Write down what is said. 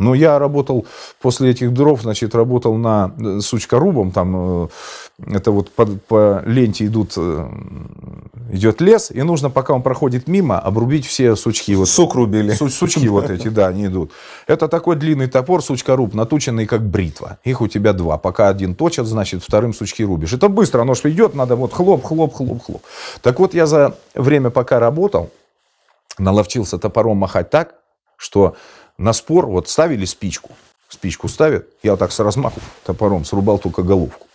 Но я работал после этих дров, значит, работал на э, сучкорубом, там э, это вот по, по ленте идут, э, идет лес, и нужно, пока он проходит мимо, обрубить все сучки. Вот, Сук рубили. Су, сучки вот эти, да, они идут. Это такой длинный топор, сучкоруб, натученный как бритва. Их у тебя два. Пока один точат, значит, вторым сучки рубишь. Это быстро, оно же идет, надо вот хлоп, хлоп, хлоп, хлоп. Так вот, я за время, пока работал, наловчился топором махать так, что на спор вот ставили спичку. Спичку ставят, я так с размаху топором срубал только головку.